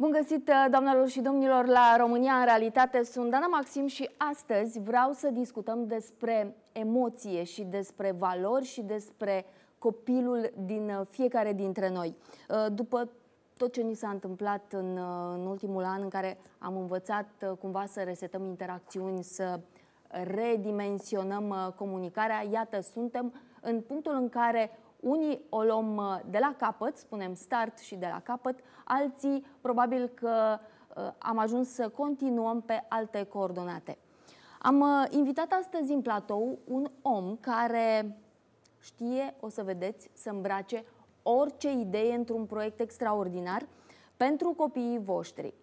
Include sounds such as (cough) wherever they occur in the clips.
Bun găsit, uh, doamnelor și domnilor, la România în realitate. Sunt Dana Maxim și astăzi vreau să discutăm despre emoție și despre valori și despre copilul din uh, fiecare dintre noi. Uh, după tot ce ni s-a întâmplat în, în ultimul an în care am învățat cumva să resetăm interacțiuni, să redimensionăm comunicarea, iată, suntem în punctul în care unii o luăm uh, de la capăt, spunem start și de la capăt, alții probabil că uh, am ajuns să continuăm pe alte coordonate. Am uh, invitat astăzi în platou un om care știe, o să vedeți, să îmbrace orice idee într-un proiect extraordinar pentru copiii voștri.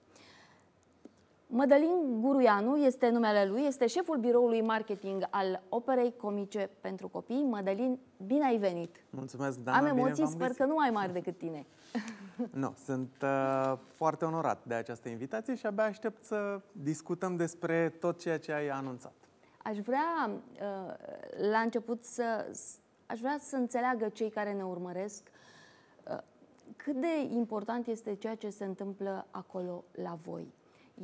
Mădălin Guruianu este numele lui, este șeful biroului marketing al Operei Comice pentru Copii. Mădălin, bine ai venit! Mulțumesc, Dana! Am emoții, bine sper că nu ai mari decât tine. (laughs) Nu, sunt uh, foarte onorat de această invitație și abia aștept să discutăm despre tot ceea ce ai anunțat. Aș vrea uh, la început să aș vrea să înțeleagă cei care ne urmăresc uh, cât de important este ceea ce se întâmplă acolo la voi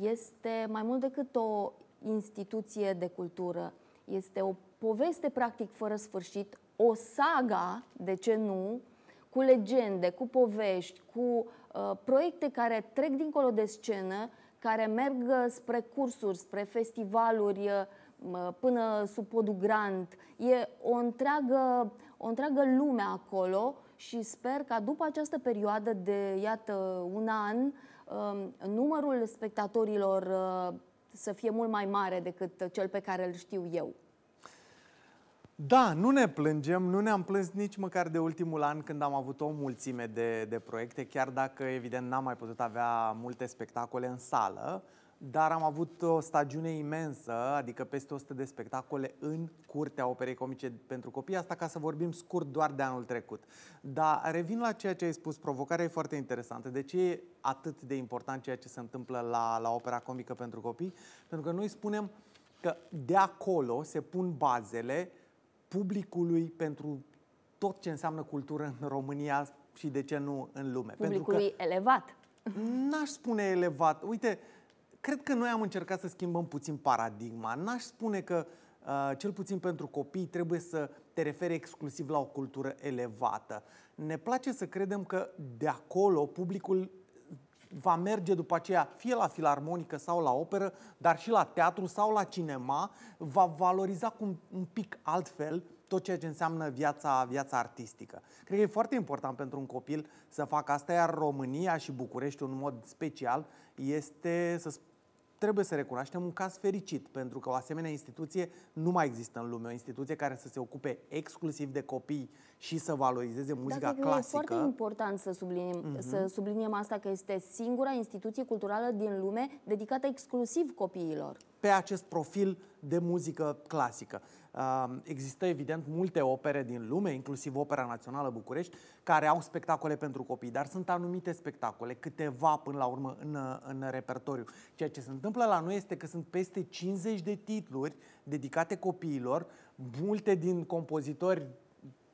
este mai mult decât o instituție de cultură, este o poveste practic fără sfârșit, o saga, de ce nu, cu legende, cu povești, cu uh, proiecte care trec dincolo de scenă, care merg uh, spre cursuri, spre festivaluri, uh, până sub podul Grant. E o întreagă, o întreagă lume acolo și sper ca după această perioadă de, iată, un an, um, numărul spectatorilor uh, să fie mult mai mare decât cel pe care îl știu eu. Da, nu ne plângem, nu ne-am plâns nici măcar de ultimul an când am avut o mulțime de, de proiecte, chiar dacă, evident, n-am mai putut avea multe spectacole în sală dar am avut o stagiune imensă, adică peste 100 de spectacole în curtea operei comice pentru copii, asta ca să vorbim scurt doar de anul trecut. Dar revin la ceea ce ai spus, provocarea e foarte interesantă. De ce e atât de important ceea ce se întâmplă la, la opera comică pentru copii? Pentru că noi spunem că de acolo se pun bazele publicului pentru tot ce înseamnă cultură în România și de ce nu în lume. Publicului pentru că, elevat. N-aș spune elevat. Uite, uh, Cred că noi am încercat să schimbăm puțin paradigma. N-aș spune că, uh, cel puțin pentru copii, trebuie să te referi exclusiv la o cultură elevată. Ne place să credem că de acolo publicul va merge după aceea fie la filarmonică sau la operă, dar și la teatru sau la cinema, va valoriza cu un pic altfel tot ceea ce înseamnă viața, viața artistică. Cred că e foarte important pentru un copil să facă asta, iar România și București, în mod special, este, să, trebuie să recunoaștem un caz fericit, pentru că o asemenea instituție nu mai există în lume. O instituție care să se ocupe exclusiv de copii și să valorizeze da, muzica Dacă clasică. E foarte important să subliniem, uh mhm. -huh. să subliniem asta, că este singura instituție culturală din lume dedicată exclusiv copiilor. Pe acest profil de muzică clasică. Există, evident, multe opere din lume, inclusiv Opera Națională București, care au spectacole pentru copii, dar sunt anumite spectacole, câteva până la urmă în, în repertoriu. Ceea ce se întâmplă la noi este că sunt peste 50 de titluri dedicate copiilor, multe din compozitori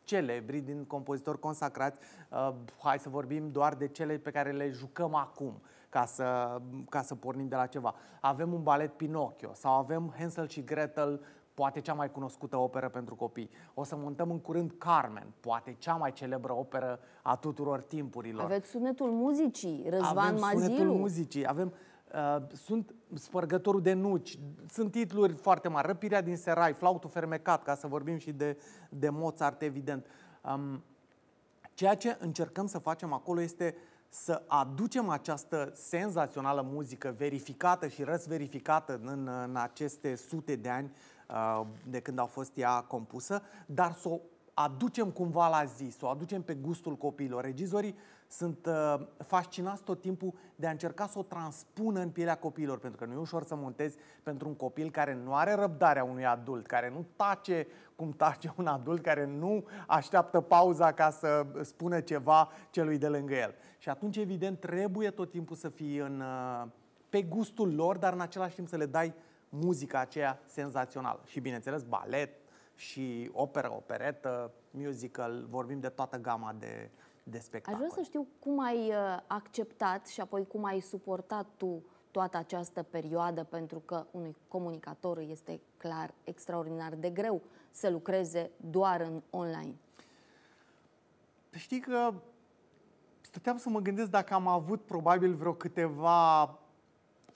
celebri, din compozitori consacrați. Uh, hai să vorbim doar de cele pe care le jucăm acum, ca să, ca să pornim de la ceva. Avem un balet Pinocchio sau avem Hansel și Gretel poate cea mai cunoscută operă pentru copii. O să montăm în curând Carmen, poate cea mai celebră operă a tuturor timpurilor. Aveți sunetul muzicii, Răzvan avem Mazilu. Avem sunetul muzicii, avem... Uh, sunt spărgătorul de nuci, sunt titluri foarte mari, Răpirea din Serai, Flautul fermecat, ca să vorbim și de, de Mozart, evident. Um, ceea ce încercăm să facem acolo este să aducem această senzațională muzică verificată și răsverificată în, în aceste sute de ani Uh, de când a fost ea compusă, dar să o aducem cumva la zi, să o aducem pe gustul copiilor. Regizorii sunt uh, fascinați tot timpul de a încerca să o transpună în pielea copiilor, pentru că nu e ușor să montezi pentru un copil care nu are răbdarea unui adult, care nu tace cum tace un adult, care nu așteaptă pauza ca să spună ceva celui de lângă el. Și atunci, evident, trebuie tot timpul să fii în, uh, pe gustul lor, dar în același timp să le dai uh, muzica aceea senzațională. Și bineînțeles, balet și operă, operetă, musical, vorbim de toată gama de, de spectacol. Aș vrea să știu cum ai uh, acceptat și apoi cum ai suportat tu toată această perioadă, pentru că unui comunicator este clar extraordinar de greu să lucreze doar în online. Păi știi că stăteam să mă gândesc dacă am avut probabil vreo câteva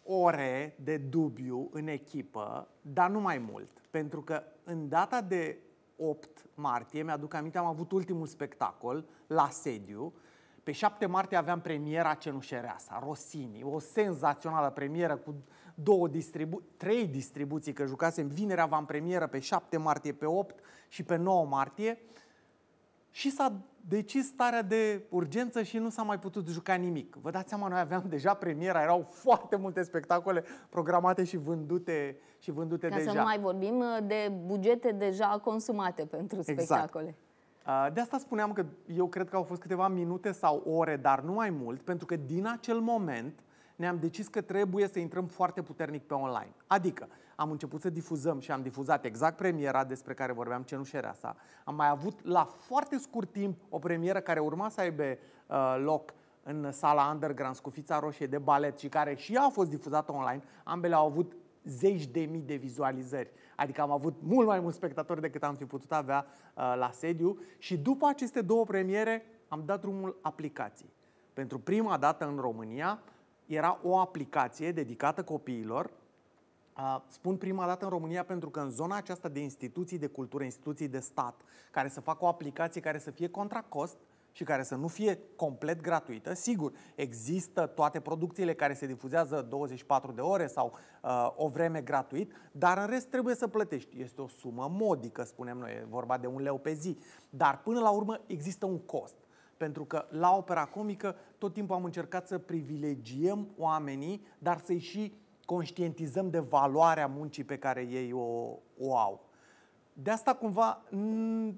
ore de dubiu în echipă, dar nu mai mult. Pentru că în data de 8 martie, mi-aduc aminte, am avut ultimul spectacol la sediu. Pe 7 martie aveam premiera Cenușereasa, Rossini, o senzațională premieră cu două distribu- trei distribuții, că jucasem vinerea, aveam premieră pe 7 martie, pe 8 și pe 9 martie. Uh, și s-a decis starea de urgență și nu s-a mai putut juca nimic. Vă dați seama, noi aveam deja premiera, erau foarte multe spectacole programate și vândute, și vândute Ca deja. să nu mai vorbim uh, de bugete deja consumate pentru exact. spectacole? exact. De asta spuneam că eu cred că au fost câteva minute sau ore, dar nu mai mult, pentru că din acel moment ne-am decis că trebuie să intrăm foarte puternic pe online. Adică, am început să difuzăm și am difuzat exact premiera despre care vorbeam, Cenușerea sa. Am mai avut la foarte scurt timp o premieră care urma să aibă uh, loc în sala Underground Scufița Roșie de balet și care și ea a fost difuzată online. Ambele au avut zeci de mii de vizualizări. Adică am avut mult mai mulți spectatori decât am fi putut avea uh, la sediu și după aceste două premiere am dat drumul aplicației. Pentru prima dată în România era o aplicație dedicată copiilor Spun prima dată în România pentru că în zona aceasta de instituții de cultură, instituții de stat, care să facă o aplicație care să fie contra cost și care să nu fie complet gratuită, sigur, există toate producțiile care se difuzează 24 de ore sau uh, o vreme gratuit, dar în rest trebuie să plătești. Este o sumă modică, spunem noi, e vorba de un leu pe zi, dar până la urmă există un cost pentru că la opera comică tot timpul am încercat să privilegiem oamenii, dar să-i și conștientizăm de valoarea muncii pe care ei o, o au. De asta cumva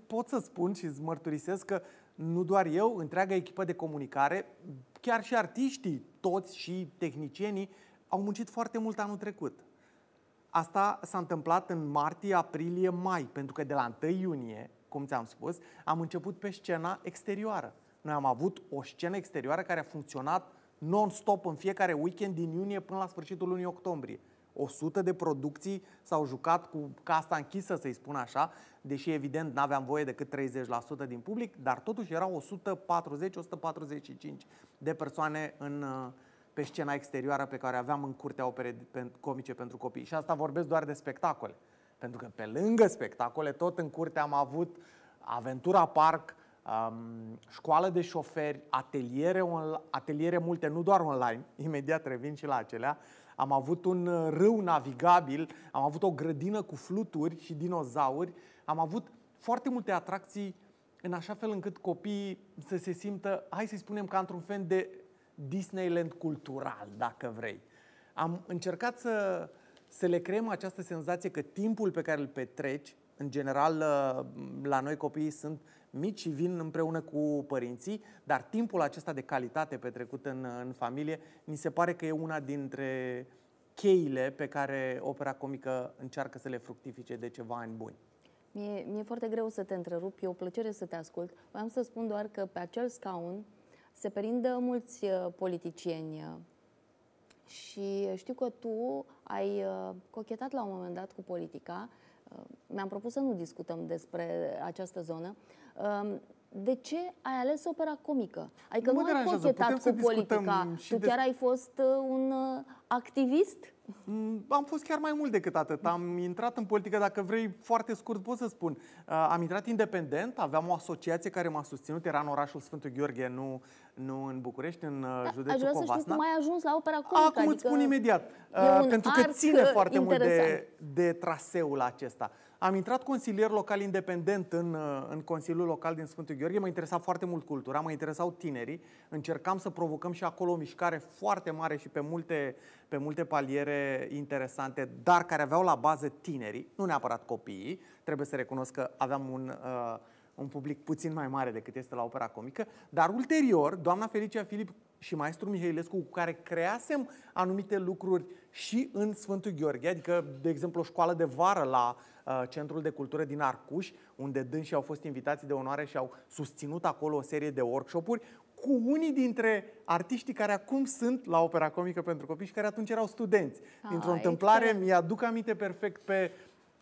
pot să spun și îți mărturisesc că nu doar eu, întreaga echipă de comunicare, chiar și artiștii, toți și tehnicienii, au muncit foarte mult anul trecut. Asta s-a întâmplat în martie, aprilie, mai, pentru că de la 1 iunie, cum ți-am spus, am început pe scena exterioară. Noi am avut o scenă exterioară care a funcționat non-stop în fiecare weekend din iunie până la sfârșitul lunii octombrie. 100 de producții s-au jucat cu casta închisă, să-i spun așa, deși evident n-aveam voie decât 30% din public, dar totuși erau 140-145 de persoane în, uh, pe scena exterioară pe care aveam în curtea opere comice pentru copii. Și asta vorbesc doar de spectacole. Pentru că pe lângă spectacole, tot în curte am avut Aventura Park, um, școală de șoferi, ateliere, ateliere multe, nu doar online, (laughs) imediat revin și la acelea, am avut un uh, râu navigabil, am avut o grădină cu fluturi și dinozauri, am avut foarte multe atracții în așa fel încât copiii să se simtă, hai să spunem, ca într-un fel de Disneyland cultural, dacă vrei. Am încercat să, să le creăm această senzație că timpul pe care îl petreci, în general uh, la noi copiii sunt mici vin împreună cu părinții, dar timpul acesta de calitate petrecut în, în familie, mi se pare că e una dintre cheile pe care opera comică încearcă să le fructifice de ceva ani buni. Mie, mi-e foarte greu să te întrerup, e o plăcere să te ascult. Vreau să spun doar că pe acel scaun se perindă mulți uh, politicieni uh, și știu că tu ai uh, cochetat la un moment dat cu politica mi-am propus să nu discutăm despre această zonă. De ce ai ales opera comică? Adică nu, nu ai cochetat cu politica. Tu chiar de... ai fost uh, un uh, activist? Mm, am fost chiar mai mult decât atât. Am intrat în politică, dacă vrei, foarte scurt pot să spun. Uh, am intrat independent, aveam o asociație care m-a susținut, era în orașul Sfântul Gheorghe, nu nu, în București, în uh, da, județul Covasna. Aș vrea să știu cum ai ajuns la opera cum. Acum adică îți spun imediat, uh, pentru că ține foarte interesant. mult de, de traseul acesta. Am intrat consilier local independent în, uh, în Consiliul Local din Sfântul Gheorghe, mă interesa foarte mult cultura, mă interesau tinerii, încercam să provocăm și acolo o mișcare foarte mare și pe multe, pe multe paliere interesante, dar care aveau la bază tinerii, nu neapărat copiii, trebuie să recunosc că aveam un... Uh, un public puțin mai mare decât este la opera comică, dar ulterior, doamna Felicia Filip și maestru Mihailescu, cu care creasem anumite lucruri și în Sfântul Gheorghe, adică, de exemplu, o școală de vară la uh, Centrul de Cultură din Arcuș, unde dânsii au fost invitații de onoare și au susținut acolo o serie de workshop-uri, cu unii dintre artiștii care acum sunt la opera comică pentru copii și care atunci erau studenți. Dintr-o ah, întâmplare, mi-aduc aminte perfect pe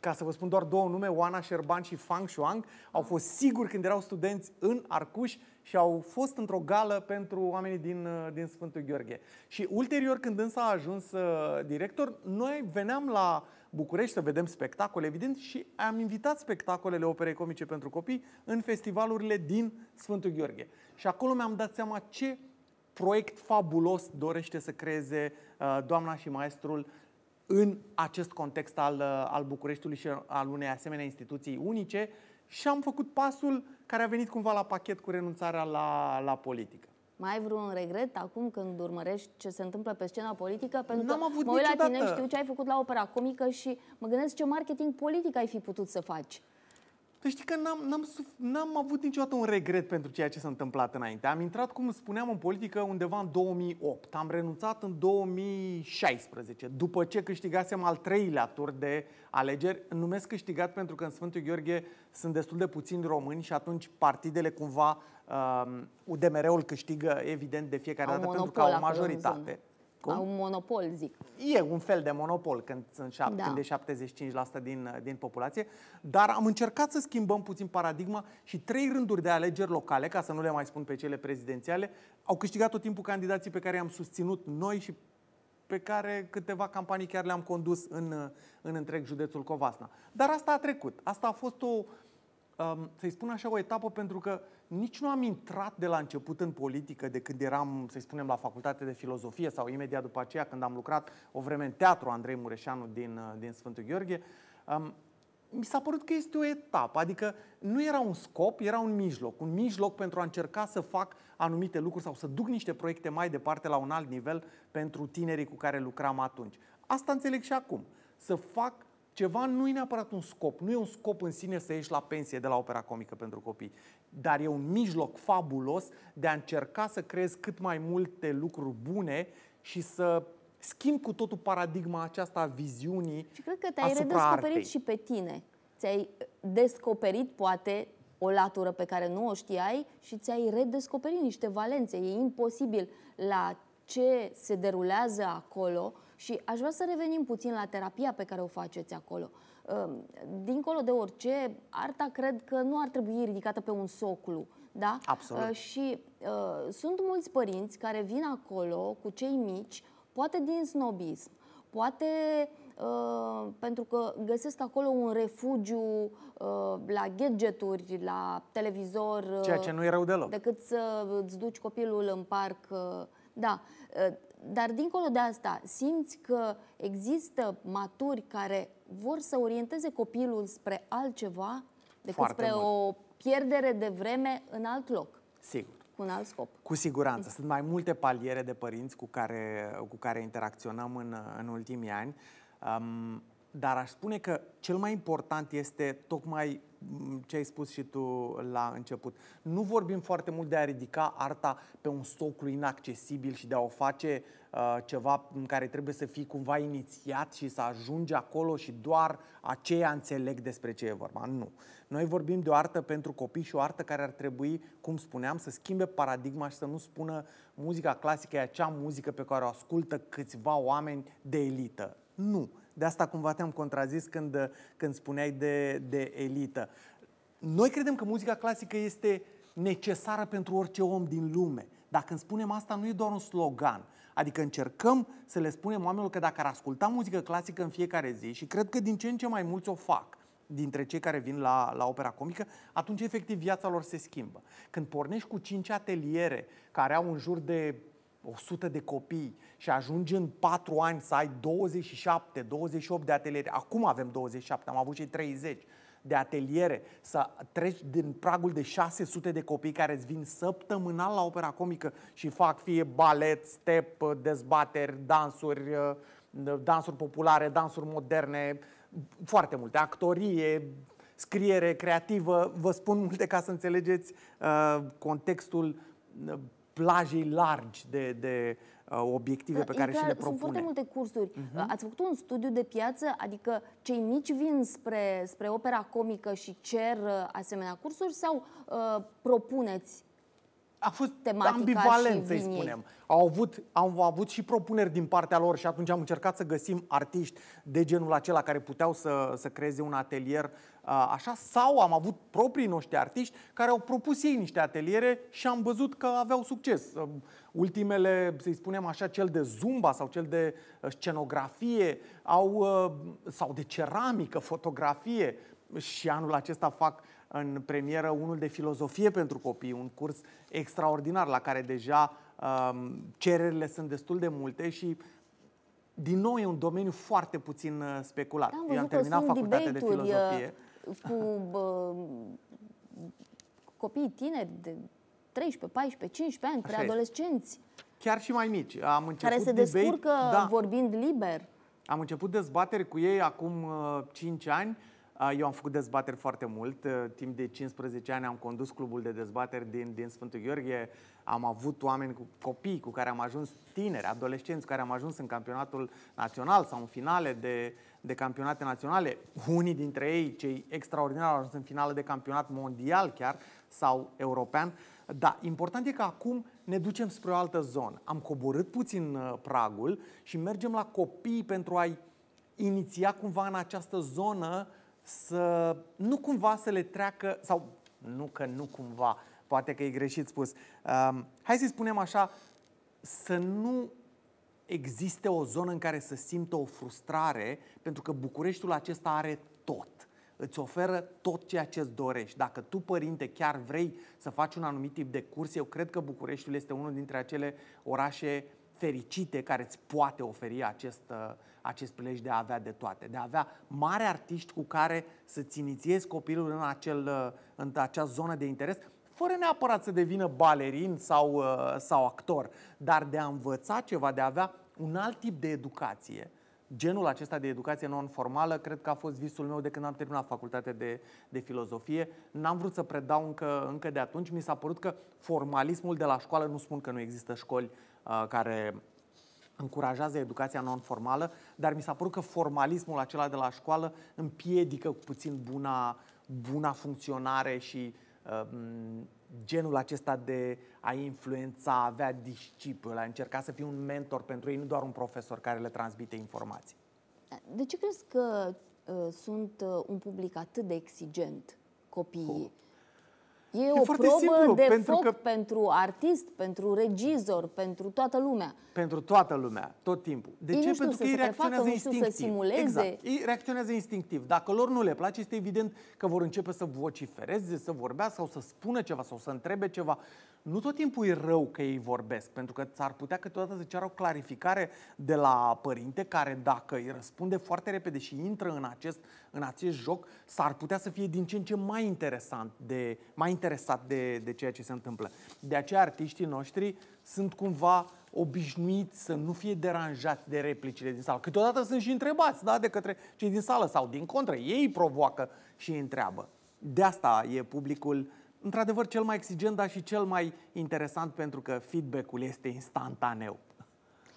ca să vă spun doar două nume, Oana Șerban și Fang Shuang, au fost siguri când erau studenți în Arcuș și au fost într-o gală pentru oamenii din, uh, din Sfântul Gheorghe. Și ulterior, când însă a ajuns uh, director, noi veneam la București să vedem spectacole, evident, și am invitat spectacolele operei comice pentru copii în festivalurile din Sfântul Gheorghe. Și acolo mi-am dat seama ce proiect fabulos dorește să creeze uh, doamna și maestrul în acest context al, al Bucureștiului și al unei asemenea instituții unice și am făcut pasul care a venit cumva la pachet cu renunțarea la, la politică. Mai ai vreun regret acum când urmărești ce se întâmplă pe scena politică? Pentru am că avut mă uit la tine, știu ce ai făcut la opera comică și mă gândesc ce marketing politic ai fi putut să faci. Dar păi știi că n-am, n-am, n-am avut niciodată un regret pentru ceea ce s-a întâmplat înainte. Am intrat, cum spuneam, în politică undeva în 2008. Am renunțat în 2016, după ce câștigasem al treilea tur de alegeri. Numesc câștigat pentru că în Sfântul Gheorghe sunt destul de puțini români și atunci partidele cumva, uh, um, UDMR-ul câștigă evident de fiecare am dată pentru că au majoritate. zonă. Cum? Au un monopol, zic. E un fel de monopol când, sunt șap- da. când e 75% din, din populație, dar am încercat să schimbăm puțin paradigma și trei rânduri de alegeri locale, ca să nu le mai spun pe cele prezidențiale, au câștigat tot timpul candidații pe care i-am susținut noi și pe care câteva campanii chiar le-am condus în, în întreg județul Covasna. Dar asta a trecut. Asta a fost o, um, să-i spun așa, o etapă pentru că uh, nici nu am intrat de la început în politică, de când eram, să spunem, la facultate de filozofie sau imediat după aceea când am lucrat o vreme în teatru Andrei Mureșanu din, uh, din Sfântul Gheorghe. Um, mi s-a părut că este o etapă, adică nu era un scop, era un mijloc, un mijloc pentru a încerca să fac anumite lucruri sau să duc niște proiecte mai departe la un alt nivel pentru tinerii cu care lucram atunci. Asta înțeleg și acum. Să fac ceva nu e neapărat un scop, nu e un scop în sine să ieși la pensie de la opera comică pentru copii dar e un mijloc fabulos de a încerca să creezi cât mai multe lucruri bune și să schimbi cu totul paradigma aceasta a viziunii Și cred că te-ai redescoperit artei. și pe tine. Ți-ai descoperit, poate, o latură pe care nu o știai și ți-ai redescoperit niște valențe. E imposibil la ce se derulează acolo și aș vrea să revenim puțin la terapia pe care o faceți acolo. Uh, Ehm, dincolo de orice, arta cred că nu ar trebui ridicată pe un soclu. Da? Absolut. Ehm, și uh, sunt mulți părinți care vin acolo cu cei mici, poate din snobism, poate uh, pentru că găsesc acolo un refugiu uh, la gadgeturi, la televizor. Ceea ce nu e rău deloc. Decât să îți duci copilul în parc. Da, dar dincolo de asta, simți că există maturi care vor să orienteze copilul spre altceva decât Foarte spre mult. o pierdere de vreme în alt loc. Sigur. Cu un alt scop. Cu siguranță. Sunt mai multe paliere de părinți cu care, cu care interacționăm în, în ultimii ani. Um, dar aș spune că cel mai important este tocmai mm, ce ai spus și tu la început. Nu vorbim foarte mult de a ridica arta pe un socul inaccesibil și de a o face uh, ceva în care trebuie să fii cumva inițiat și să ajungi acolo și doar aceia înțeleg despre ce e vorba. Nu. Noi vorbim de o artă pentru copii și o artă care ar trebui, cum spuneam, să schimbe paradigma și să nu spună muzica clasică e acea muzică pe care o ascultă câțiva oameni de elită. Nu de asta cumva te-am contrazis când, când spuneai de, de elită. Noi credem că muzica clasică este necesară pentru orice om din lume. Dacă când spunem asta, nu e doar un slogan. Adică încercăm să le spunem oamenilor că dacă ar asculta muzică clasică în fiecare zi, și cred că din ce în ce mai mulți o fac, dintre cei care vin la, la opera comică, atunci efectiv viața lor se schimbă. Când pornești cu cinci ateliere care au în jur de 100 de copii, și ajungi în 4 ani să ai 27, 28 de ateliere, acum avem 27, am avut și 30 de ateliere, să treci din pragul de 600 de copii care îți vin săptămânal la opera comică și fac fie balet, step, dezbateri, dansuri, uh, dansuri populare, dansuri moderne, foarte multe, actorie, scriere creativă. Vă spun multe ca să înțelegeți uh, contextul uh, plajei largi de, de uh, obiective da, pe care clar, și le propune. Sunt foarte multe cursuri. Uh-huh. Ați făcut un studiu de piață, adică cei mici vin spre, spre opera comică și cer uh, asemenea cursuri sau uh, propuneți a fost ambivalent, să-i spunem. Au avut, au avut și propuneri din partea lor și atunci am încercat să găsim artiști de genul acela care puteau să, să creeze un atelier uh, așa sau am avut proprii noștri artiști care au propus ei niște ateliere și am văzut că aveau succes. Uh, ultimele, să-i spunem așa, cel de zumba sau cel de uh, scenografie au, sau de ceramică, fotografie și anul acesta fac în premieră unul de filozofie pentru copii, un curs extraordinar la care deja um, cererile sunt destul de multe și din nou e un domeniu foarte puțin uh, speculat. Da, am terminat am terminat facultatea de uh, filozofie. Cu uh, copii tineri de 13, 14, 15 ani, Așa preadolescenți. Este. Chiar și mai mici. Am început care se debate, descurcă da. vorbind liber. Am început dezbateri cu ei acum uh, 5 ani eu am făcut dezbateri foarte mult. Timp de 15 ani am condus clubul de dezbateri din, din Sfântul Gheorghe. Am avut oameni cu copii cu care am ajuns tineri, adolescenți, care am ajuns în campionatul național sau în finale de, de campionate naționale. Unii dintre ei, cei extraordinari, au ajuns în finale de campionat mondial chiar sau european. Da, important e că acum ne ducem spre o altă zonă. Am coborât puțin uh, pragul și mergem la copii pentru a-i iniția cumva în această zonă uh, să nu cumva să le treacă, sau nu că nu cumva, poate că e greșit spus, um, hai să-i spunem așa, să nu existe o zonă în care să simtă o frustrare, pentru că Bucureștiul acesta are tot. Îți oferă tot ceea ce îți dorești. Dacă tu, părinte, chiar vrei să faci un anumit tip de curs, eu cred că Bucureștiul este unul dintre acele orașe uh, fericite care îți poate oferi acest, uh, acest prilej de a avea de toate, de a avea mari artiști cu care să-ți inițiezi copilul în, acel, uh, în acea zonă de interes, fără neapărat să devină balerin sau, uh, sau actor, dar de a învăța ceva, de a avea un alt tip de educație. Genul acesta de educație non-formală cred că a fost visul meu de când am terminat facultatea de, de filozofie. N-am vrut să predau încă, încă de atunci. Mi s-a părut că formalismul de la școală, nu spun că nu există școli Uh, care încurajează educația non-formală, dar mi s-a părut că formalismul acela de la școală împiedică cu puțin buna, buna funcționare și uh, genul acesta de a influența, a avea discipul, a încerca să fie un mentor pentru ei, nu doar un profesor care le transmite informații. De ce crezi că uh, sunt uh, un public atât de exigent copiii? Cu? E, e o probă simplu, de pentru foc că... pentru artist, pentru regizor, pentru toată lumea. Pentru toată lumea, tot timpul. De ei ce? Știu, pentru că ei reacționează facă, instinctiv. Să simuleze. Exact. Ei reacționează instinctiv. Dacă lor nu le place, este evident că vor începe să vocifereze, să vorbească sau să spună ceva sau să întrebe ceva. Nu tot timpul e rău că ei vorbesc, pentru că s-ar putea câteodată să ceară o clarificare de la părinte care, dacă îi răspunde foarte repede și intră în acest în acest joc s-ar putea să fie din ce în ce mai interesant, de, mai interesat de, de ceea ce se întâmplă. De aceea artiștii noștri sunt cumva obișnuiți să nu fie deranjați de replicile din sală. Câteodată sunt și întrebați, da, de către cei din sală sau din contră. Ei provoacă și îi întreabă. De asta e publicul, într-adevăr, cel mai exigent, dar și cel mai interesant, pentru că feedback-ul este instantaneu.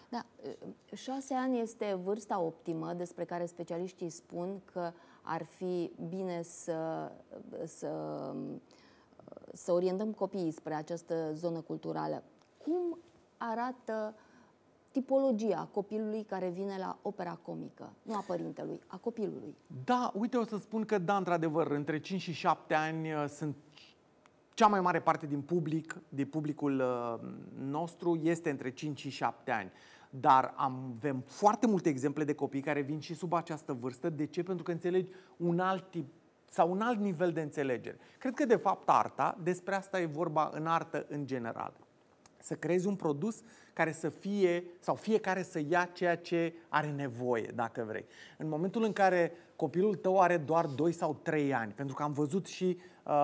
Da, uh, șase ani este vârsta optimă despre care specialiștii spun că ar fi bine să, să, să orientăm copiii spre această zonă culturală. Cum arată tipologia copilului care vine la opera comică, nu a părintelui, a copilului? Da, uite, o să spun că da, într-adevăr, între 5 și 7 ani uh, sunt cea mai mare parte din public, din publicul uh, nostru, este între 5 și 7 ani. Dar avem foarte multe exemple de copii care vin și sub această vârstă. De ce? Pentru că înțelegi un alt tip sau un alt nivel de înțelegere. Cred că, de fapt, arta, despre asta e vorba în artă în general. Să creezi un produs care să fie, sau fiecare să ia ceea ce are nevoie, dacă vrei. În momentul în care copilul tău are doar 2 sau 3 ani, pentru că am văzut și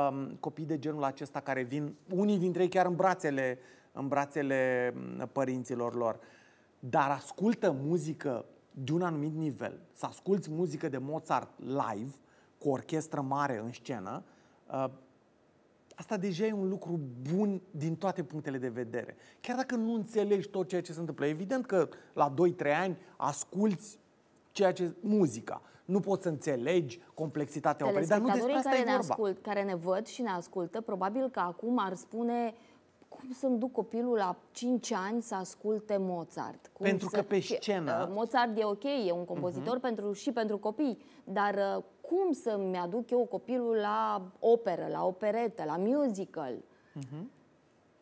um, copii de genul acesta care vin, unii dintre ei chiar în brațele, în brațele mm, părinților lor, uh, dar ascultă muzică de un anumit nivel, să asculți muzică de Mozart live, cu orchestră mare în scenă, uh, asta deja e un lucru bun din toate punctele de vedere. Chiar dacă nu înțelegi tot ceea ce se întâmplă, evident că la 2-3 ani asculți ceea ce muzica. Nu poți să înțelegi complexitatea operei, dar nu despre asta care e vorba. Ne ascult, care ne văd și ne ascultă, probabil că acum ar spune cum să-mi duc copilul la 5 ani să asculte Mozart? Cum pentru să... că pe scenă... Uh, Mozart e ok, e un compozitor uh-huh. pentru, și pentru copii, dar uh, cum să-mi aduc eu copilul la operă, la operetă, la musical? Uh-huh.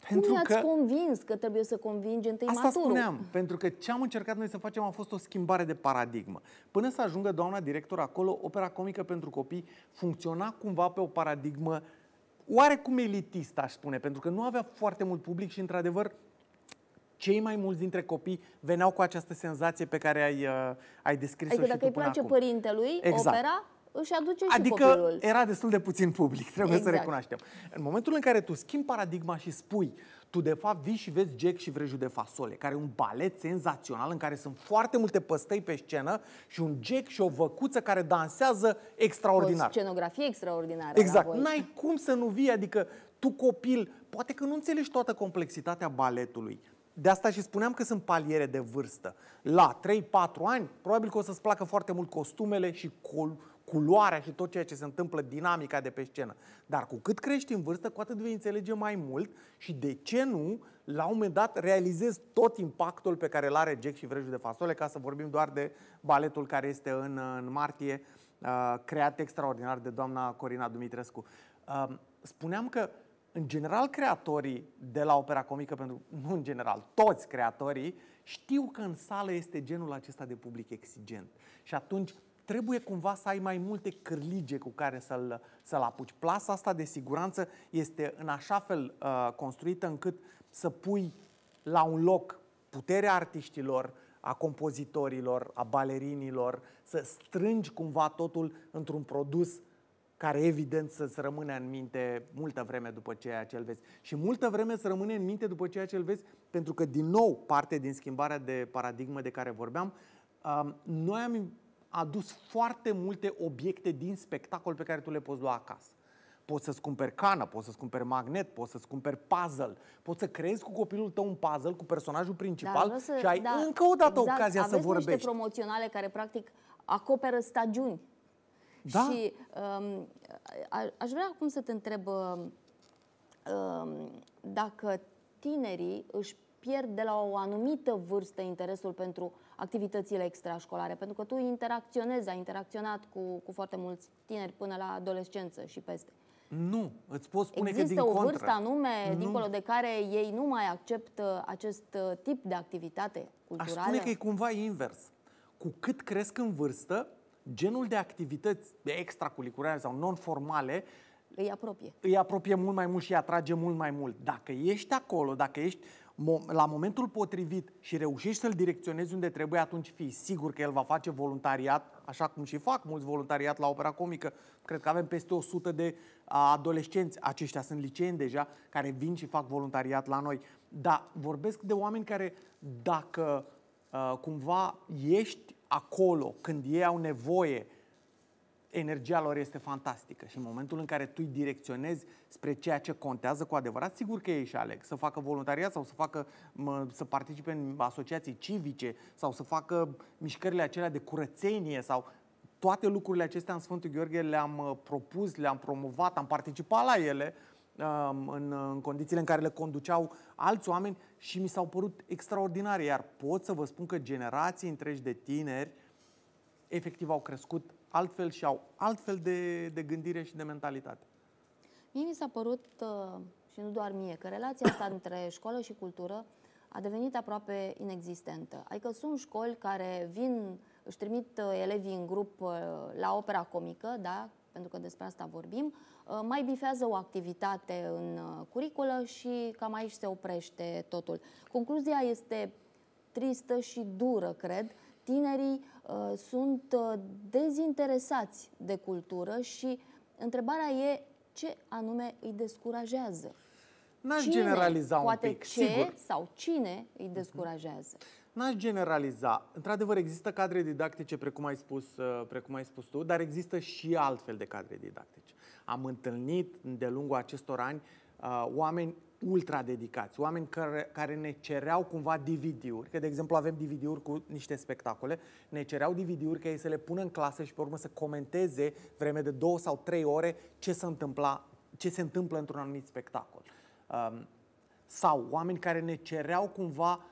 Pentru că i-ați convins că trebuie să convingi întâi Asta maturul? spuneam, pentru că ce am încercat noi să facem a fost o schimbare de paradigmă. Până să ajungă doamna director acolo, opera comică pentru copii funcționa cumva pe o paradigmă uh, oarecum elitist, aș spune, pentru că nu avea foarte mult public și, într-adevăr, cei mai mulți dintre copii veneau cu această senzație pe care ai, uh, ai descris-o adică și dacă tu îi place acum. părintelui exact. opera, își aduce și adică copilul. era destul de puțin public, trebuie exact. să recunoaștem. În momentul în care tu schimbi paradigma și spui tu de fapt vii și vezi Jack și vrei de fasole, care e un balet senzațional în care sunt foarte multe păstăi pe scenă și un Jack și o văcuță care dansează extraordinar. O scenografie extraordinară. Exact. N-ai cum să nu vii, adică tu copil, poate că nu înțelegi toată complexitatea baletului. De asta și spuneam că sunt paliere de vârstă. La 3-4 ani, probabil că o să-ți placă foarte mult costumele și col- culoarea și tot ceea ce se întâmplă, dinamica de pe scenă. Dar cu cât crești în vârstă, cu atât vei înțelege mai mult și de ce nu, la un moment dat, realizezi tot impactul pe care îl are Jack și Vrejul de Fasole, ca să vorbim doar de baletul care este în, în martie, uh, creat extraordinar de doamna Corina Dumitrescu. Uh, spuneam că în general, creatorii de la opera comică, pentru nu în general, toți creatorii, știu că în sală este genul acesta de public exigent. Și atunci trebuie cumva să ai mai multe cârlige cu care să-l, să-l apuci. Plasa asta de siguranță este în așa fel uh, construită încât să pui la un loc puterea artiștilor, a compozitorilor, a balerinilor, să strângi cumva totul într-un produs care evident să-ți rămâne în minte multă vreme după ceea ce îl vezi. Și multă vreme să rămâne în minte după ceea ce îl vezi, pentru că, din nou, parte din schimbarea de paradigmă de care vorbeam, uh, noi am adus foarte multe obiecte din spectacol pe care tu le poți lua acasă. Poți să-ți cumperi cană, poți să-ți cumperi magnet, poți să-ți cumperi puzzle, poți să creezi cu copilul tău un puzzle cu personajul principal da, să, și ai da, încă o dată exact, ocazia aveți să vorbești. Aveți niște promoționale care practic acoperă stagiuni. Da. Și um, a, aș vrea acum să te întreb um, um dacă tinerii își pierd de la o anumită vârstă interesul pentru activitățile extrașcolare, pentru că tu interacționezi, ai interacționat cu, cu foarte mulți tineri până la adolescență și peste. Nu, îți pot spune Există că din o contră. vârstă anume, nu. dincolo de care ei nu mai acceptă acest uh, tip de activitate culturală? Aș spune că e cumva invers. Cu cât cresc în vârstă, genul de activități extracurriculare sau non-formale îi apropie. Îi apropie mult mai mult și îi atrage mult mai mult. Dacă ești acolo, dacă ești la momentul potrivit și reușești să-l direcționezi unde trebuie, atunci fii sigur că el va face voluntariat, așa cum și fac mulți voluntariat la opera comică. Cred că avem peste 100 de adolescenți, aceștia sunt liceeni deja, care vin și fac voluntariat la noi. Dar vorbesc de oameni care, dacă cumva ești acolo când ei au nevoie, energia lor este fantastică și în momentul în care tu îi direcționezi spre ceea ce contează cu adevărat, sigur că ei și aleg să facă voluntariat sau să facă mă, să participe în asociații civice sau să facă mișcările acelea de curățenie sau toate lucrurile acestea în Sfântul Gheorghe le-am uh, propus, le-am promovat, am participat la ele um, în, uh, în condițiile în care le conduceau alți oameni și mi s-au părut extraordinare. Iar pot să vă spun că generații întregi de tineri efectiv au crescut altfel și au altfel de, de gândire și de mentalitate. Mie mi s-a părut, uh, și nu doar mie, că relația asta între școală și cultură a devenit aproape inexistentă. Adică sunt școli care vin, își trimit uh, elevii în grup uh, la opera comică, da? pentru că despre asta vorbim, mai bifează o activitate în curiculă și cam aici se oprește totul. Concluzia este tristă și dură, cred. Tinerii Uh, sunt uh, dezinteresați de cultură și întrebarea e ce anume îi descurajează. N-aș generaliza un poate pic, ce sigur. sau cine îi mhm. descurajează? N-aș generaliza. Într-adevăr, există cadre didactice, precum ai, spus, uh, precum ai spus tu, dar există și altfel de cadre didactice. Am întâlnit de lungul acestor ani oameni ultra dedicați, oameni care, care ne cereau cumva DVD-uri, că de exemplu avem DVD-uri cu niște spectacole, ne cereau DVD-uri ca ei să le pună în clasă și pe urmă să comenteze vreme de două sau trei ore ce se, întâmpla, ce se întâmplă într-un anumit spectacol. Um, sau oameni care ne cereau cumva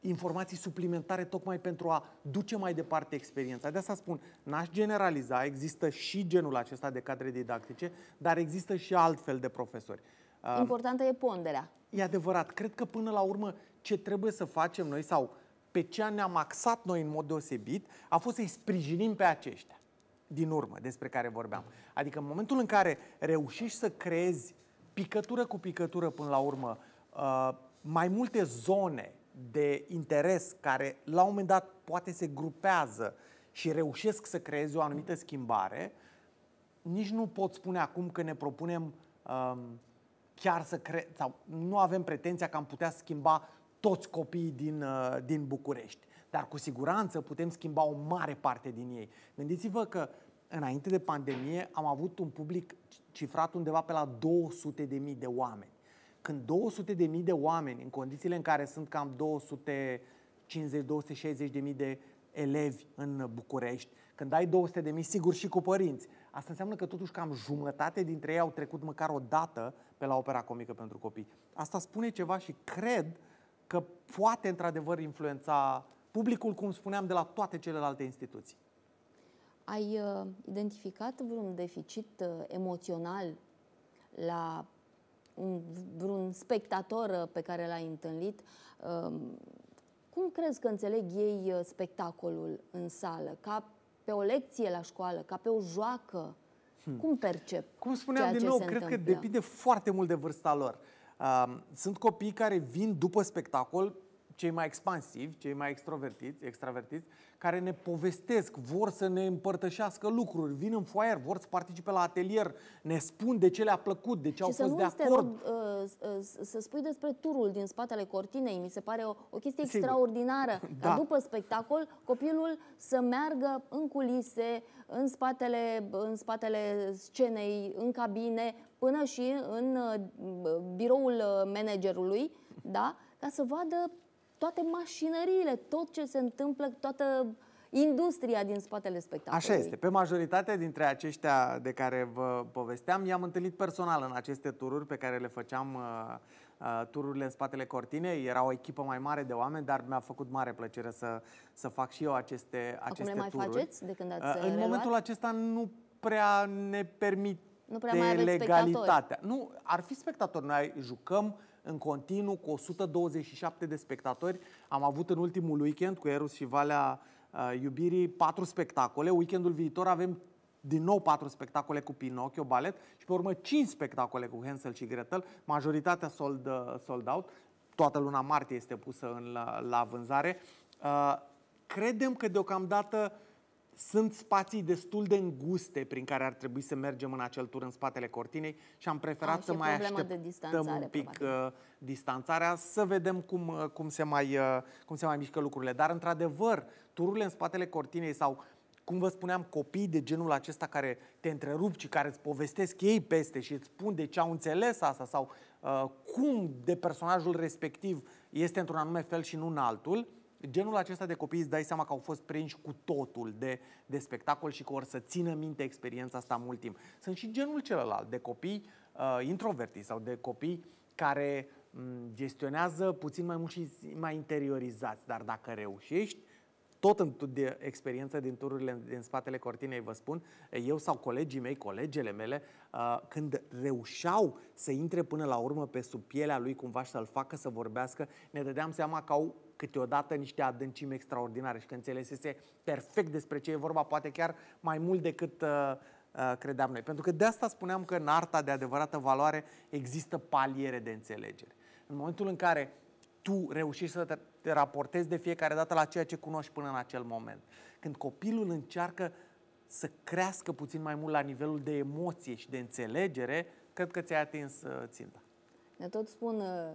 informații suplimentare tocmai pentru a duce mai departe experiența. De asta spun, n-aș generaliza, există și genul acesta de cadre didactice, dar există și altfel de profesori. Ah, Importantă e ponderea. E adevărat. Cred că până la urmă ce trebuie să facem noi sau pe ce ne-am axat noi în mod deosebit a fost să-i sprijinim pe aceștia din urmă despre care vorbeam. Adică în momentul în care reușești să creezi picătură cu picătură până la urmă ah, mai multe zone de interes care la un moment dat poate se grupează și reușesc să creeze o anumită schimbare, nici nu pot spune acum că ne propunem chiar să cre- sau nu avem pretenția că am putea schimba toți copiii din, uh, din București, dar cu siguranță putem schimba o mare parte din ei. Gândiți-vă că înainte de pandemie am avut un public cifrat undeva pe la 200 de mii de oameni. Când 200 de mii de oameni, în condițiile în care sunt cam 250-260 de mii de elevi în București, când ai 200 de mii, sigur și cu părinți, Asta înseamnă că totuși cam jumătate dintre ei au trecut măcar o dată pe la opera comică pentru copii. Asta spune ceva și cred că poate într-adevăr influența publicul, cum spuneam, de la toate celelalte instituții. Ai uh, identificat vreun deficit uh, emoțional la un, vreun spectator uh, pe care l-ai întâlnit? Uh, cum crezi că înțeleg ei uh, spectacolul în sală? Ca pe o lecție la școală, ca pe o joacă. Hmm. Cum percep? Cum spuneam ceea din nou, cred întâmplă? că depinde foarte mult de vârsta lor. Uh, sunt copii care vin după spectacol cei mai expansivi, cei mai extrovertiți, extravertiți, care ne povestesc, vor să ne împărtășească lucruri, vin în foaier, vor să participe la atelier, ne spun de ce le-a plăcut, de ce și au fost de acord. Te uh, uh, să spui despre turul din spatele cortinei, mi se pare o, o chestie Sigur. extraordinară. (laughs) Da. Ca după spectacol, copilul să meargă în culise, în spatele, în spatele scenei, în cabine, până și în uh, biroul managerului, da? ca să vadă toate mașinăriile, tot ce se întâmplă, toată industria din spatele spectacolului. Așa este. Pe majoritatea dintre aceștia de care vă povesteam, i-am întâlnit personal în aceste tururi pe care le făceam uh, uh, tururile în spatele cortinei. Era o echipă mai mare de oameni, dar mi-a făcut mare plăcere să, să fac și eu aceste, aceste Acum le mai faceți de când ați uh, În reluat? momentul acesta nu prea ne permit nu prea mai aveți legalitatea. Spectatori. Nu, ar fi spectator. Noi jucăm uh, în continuu cu 127 de spectatori. Am avut în ultimul weekend cu Eros și Valea uh, Iubirii patru spectacole. Weekendul viitor avem din nou patru spectacole cu Pinocchio Ballet și pe urmă cinci spectacole cu Hansel și Gretel, majoritatea sold, uh, sold out. Toată luna martie este pusă în, la, la vânzare. Uh, credem că deocamdată uh, sunt spații destul de înguste prin care ar trebui să mergem în acel tur în spatele cortinei și am preferat am să mai așteptăm un pic probabil. Uh, distanțarea, să vedem cum, uh, cum, se mai, uh, cum se mai mișcă lucrurile. Dar, într-adevăr, tururile în spatele cortinei sau cum vă spuneam, copii de genul acesta care te întrerup și care îți povestesc ei peste și îți spun de ce au înțeles asta sau uh, cum de personajul respectiv este într-un anume fel și nu în altul, genul acesta de copii îți dai seama că au fost prinși cu totul de, de spectacol și că or să țină minte experiența asta mult timp. Sunt și genul celălalt de copii uh, introverti sau de copii care um, gestionează puțin mai mult și mai interiorizați, dar dacă reușești, tot în de experiență din tururile din spatele cortinei, vă spun, eu sau colegii mei, colegele mele, uh, când reușeau să intre până la urmă pe sub pielea lui cumva și să-l facă să vorbească, ne dădeam seama că au câteodată niște adâncimi extraordinare și că înțelesese perfect despre ce e vorba, poate chiar mai mult decât uh, uh, credeam noi. Pentru că de asta spuneam că în arta de adevărată valoare există paliere de înțelegere. În momentul în care tu reușești să te raportezi de fiecare dată la ceea ce cunoști până în acel moment. Când copilul încearcă să crească puțin mai mult la nivelul de emoție și de înțelegere, cred că ți-ai atins uh, ținta. Ne tot spun uh,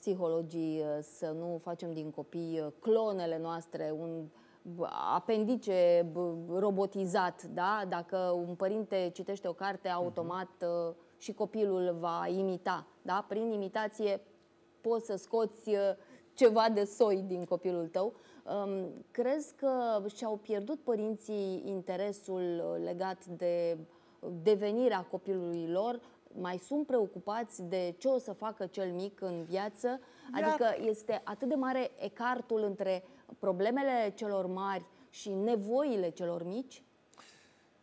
psihologii să nu facem din copii uh, clonele noastre, un apendice robotizat, da? Dacă un părinte citește o carte, mhm. automat uh-huh. și copilul va imita, da? Prin imitație poți să scoți uh, ceva de soi din copilul tău. Um, crezi că și-au pierdut părinții interesul uh, legat de devenirea copilului lor mai sunt preocupați de ce o să facă cel mic în viață? Iar... Adică este atât de mare ecartul între problemele celor mari și nevoile celor mici?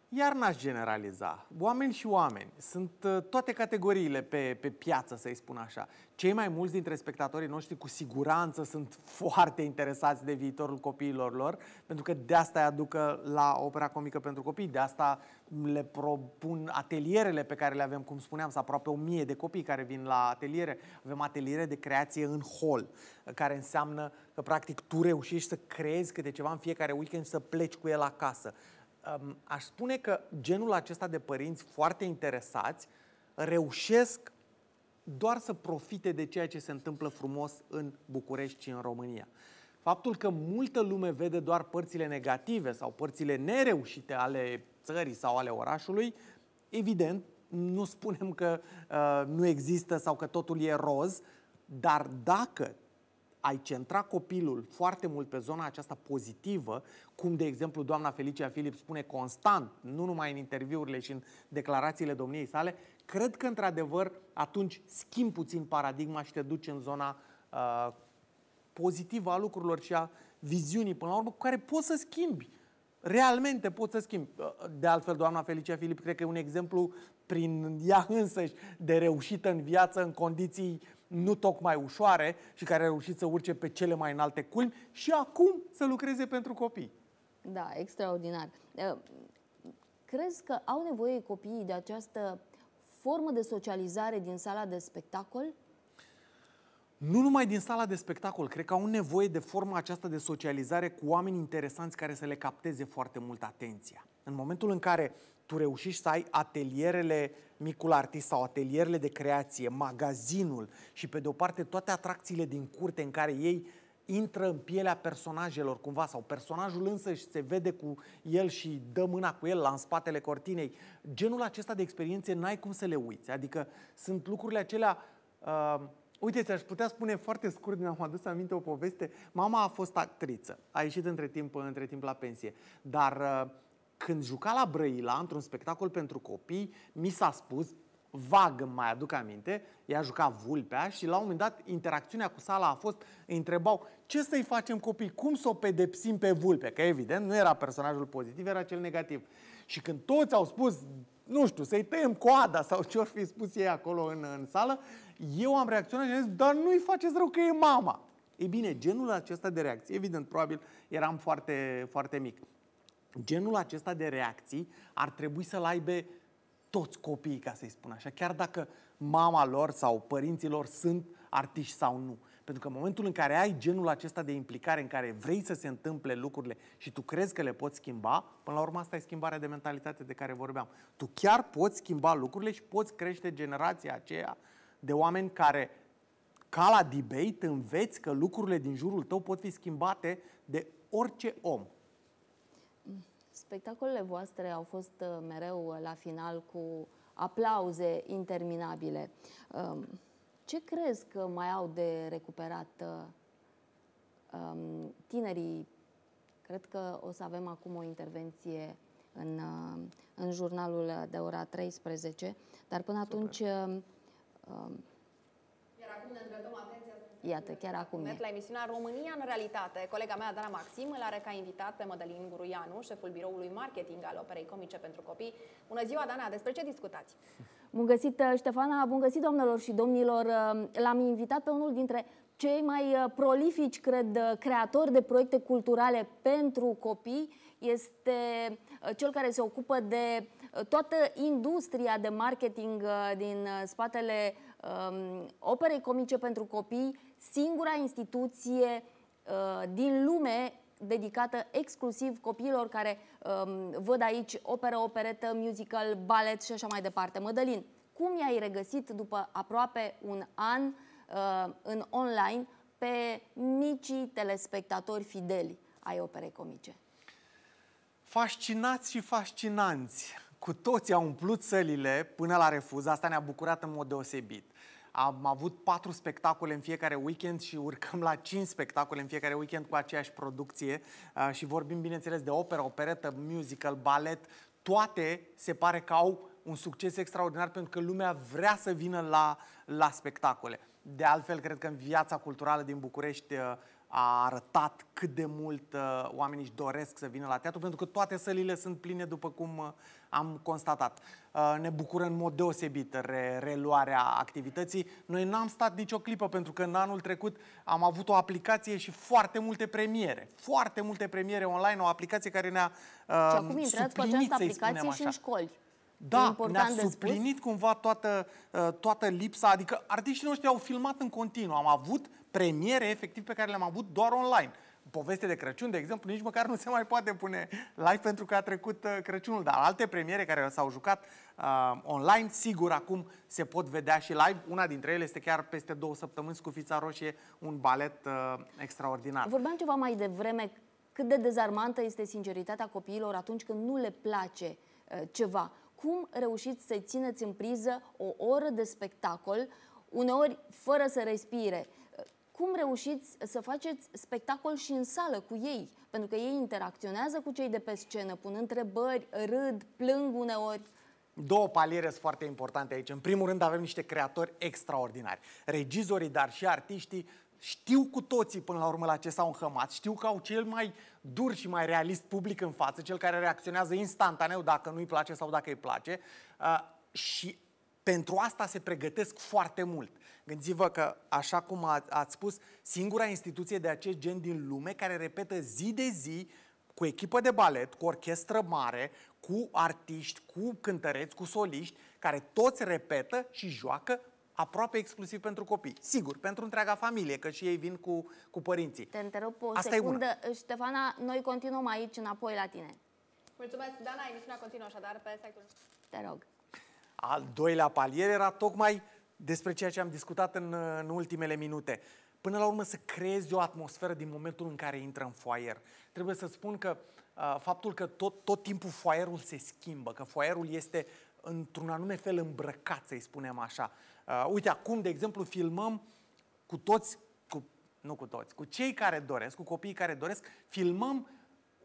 Iar n-aș generaliza. Oameni și oameni. Sunt uh, toate categoriile pe, pe piață, să-i spun așa. Cei mai mulți dintre spectatorii noștri cu siguranță sunt foarte interesați de viitorul copiilor lor, pentru că de asta îi aducă la opera comică pentru copii, de asta le propun atelierele pe care le avem, cum spuneam, sunt aproape o mie de copii care vin la ateliere. Avem ateliere de creație în hol, care înseamnă că practic tu reușești să creezi câte ceva în fiecare weekend să pleci cu el acasă. Aș spune că genul acesta de părinți foarte interesați reușesc doar să profite de ceea ce se întâmplă frumos în București și în România. Faptul că multă lume vede doar părțile negative sau părțile nereușite ale țării sau ale orașului, evident, nu spunem că uh, nu există sau că totul e roz, dar dacă ai centra copilul foarte mult pe zona aceasta pozitivă, cum de exemplu doamna Felicia Filip spune constant, nu numai în interviurile și în declarațiile domniei sale, cred că într-adevăr atunci schimbi puțin paradigma și te duci în zona uh, pozitivă a lucrurilor și a viziunii până la urmă, cu care poți să schimbi realmente poți să schimbi. Uh, uh, de altfel, doamna Felicia Filip, cred că e un exemplu prin ea însăși de reușită în viață, în condiții nu tocmai ușoare și care a reușit să urce pe cele mai înalte culmi și acum să lucreze pentru copii. Da, extraordinar. Uh, crezi că au nevoie copiii de această formă de socializare din sala de spectacol? nu numai din sala de spectacol, cred că au nevoie de forma aceasta de socializare cu oameni interesanți care să le capteze foarte mult atenția. În momentul în care tu reușești să ai atelierele micul artist sau atelierele de creație, magazinul și pe de o parte toate atracțiile din curte în care ei intră în pielea personajelor cumva sau personajul însă și se vede cu el și dă mâna cu el la în spatele cortinei. Genul acesta de experiențe n-ai cum să le uiți. Adică sunt lucrurile acelea uh, Uite, ți-aș putea spune foarte scurt, mi-am adus aminte o poveste. Mama a fost actriță, a ieșit între timp, între timp la pensie, dar uh, când juca la Brăila, într-un spectacol pentru copii, mi s-a spus, vag îmi mai aduc aminte, ea juca vulpea și la un moment dat interacțiunea cu sala a fost, îi întrebau ce să-i facem copii, cum să o pedepsim pe vulpe, că evident nu era personajul pozitiv, era cel negativ. Și când toți au spus, nu știu, să-i tăiem coada sau ce-or fi spus ei acolo în, în sală, eu am reacționat și am zis, dar nu-i faceți rău că e mama. E bine, genul acesta de reacții, evident, probabil eram foarte, foarte mic. Genul acesta de reacții ar trebui să-l aibă toți copiii, ca să-i spun așa, chiar dacă mama lor sau părinții lor sunt artiști sau nu. Pentru că în momentul în care ai genul acesta de implicare, în care vrei să se întâmple lucrurile și tu crezi că le poți schimba, până la urmă asta e schimbarea de mentalitate de care vorbeam. Tu chiar poți schimba lucrurile și poți crește generația aceea de oameni care, ca la debate, înveți că lucrurile din jurul tău pot fi schimbate de orice om. Spectacolele voastre au fost uh, mereu uh, la final cu aplauze interminabile. Um, ce crezi că mai au de recuperat uh, um, tinerii? Cred că o să avem acum o intervenție în, în jurnalul de ora 13, dar până Super. atunci um, Um, Iar acum ne atenția Iată, chiar acum e. La emisiunea România în realitate, colega mea Dana Maxim îl are ca invitat pe Mădălin Guruianu, șeful biroului marketing al Operei Comice pentru Copii. Bună ziua, Dana! Despre ce discutați? Bun găsit, uh, Ștefana! Bun găsit, domnilor și domnilor! Uh, l-am invitat pe unul dintre cei mai uh, prolifici, cred, creatori de proiecte culturale pentru copii. Este cel care se ocupă de Uh, toată industria de marketing uh, din uh, spatele um, operei comice pentru copii, singura instituție uh, din lume dedicată exclusiv copiilor care um, văd aici operă, operetă, musical, ballet și așa mai departe. Mădălin, cum i-ai regăsit după aproape un an uh, în online pe micii telespectatori fideli ai operei comice? Fascinați și fascinanți cu toții au umplut sălile până la refuz. Asta ne-a bucurat în mod deosebit. Am avut patru spectacole în fiecare weekend și urcăm la cinci spectacole în fiecare weekend cu aceeași producție uh, și vorbim, bineînțeles, de operă, operetă, musical, balet. Toate se pare că au un succes extraordinar pentru că lumea vrea să vină la, la spectacole. De altfel, cred că în viața culturală din București uh, a arătat cât de mult uh, oamenii își doresc să vină la teatru, pentru că toate sălile sunt pline, după cum uh, am constatat. Uh, ne bucură în mod deosebit re- reluarea activității. Noi n-am stat nicio clipă, pentru că în anul trecut am avut o aplicație și foarte multe premiere. Foarte multe premiere online, o aplicație care ne-a uh, Și acum intrați cu această aplicație și în școli. Da, ne-a suplinit cumva toată, uh, toată lipsa, adică artiștii noștri au filmat în continuu, am avut premiere efectiv pe care le-am avut doar online. Poveste de Crăciun, de exemplu, nici măcar nu se mai poate pune live pentru că a trecut uh, Crăciunul, dar alte premiere care s-au jucat uh, online, sigur, acum se pot vedea și live. Una dintre ele este chiar peste două săptămâni, Scufița Roșie, un balet uh, extraordinar. Vorbeam ceva mai devreme cât de dezarmantă este sinceritatea copiilor atunci când nu le place uh, ceva. Cum reușiți să țineți în priză o oră de spectacol, uneori fără să respire, cum reușiți să faceți spectacol și în sală cu ei? Pentru că ei interacționează cu cei de pe scenă, pun întrebări, râd, plâng uneori. Două paliere sunt foarte importante aici. În primul rând avem niște creatori extraordinari. Regizorii, dar și artiștii știu cu toții până la urmă la ce s-au înhămat, știu că au cel mai dur și mai realist public în față, cel care reacționează instantaneu dacă nu-i place sau dacă îi place uh, și pentru asta se pregătesc foarte mult. Gândiți-vă că, așa cum ați spus, singura instituție de acest gen din lume care repetă zi de zi cu echipă de balet, cu orchestră mare, cu artiști, cu cântăreți, cu soliști, care toți repetă și joacă aproape exclusiv pentru copii. Sigur, pentru întreaga familie, că și ei vin cu, cu părinții. Te întrerup o Asta secundă. Ștefana, noi continuăm aici înapoi la tine. Mulțumesc, Dana. Emisiunea continuă așadar pe site-ul. Te rog. Al doilea palier era tocmai uh, despre ceea ce am discutat în, în ultimele minute. Până la urmă să creezi o atmosferă din momentul în care intră în foaier. Trebuie să spun că uh, faptul că tot, tot timpul foaierul se schimbă, că foaierul este într-un anume fel îmbrăcat, să-i spunem așa. Uh, uite, acum, de exemplu, filmăm cu toți, cu, nu cu toți, cu cei care doresc, cu copiii care doresc, filmăm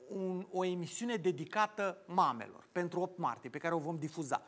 un, o emisiune dedicată mamelor pentru 8 martie, pe care o vom difuza.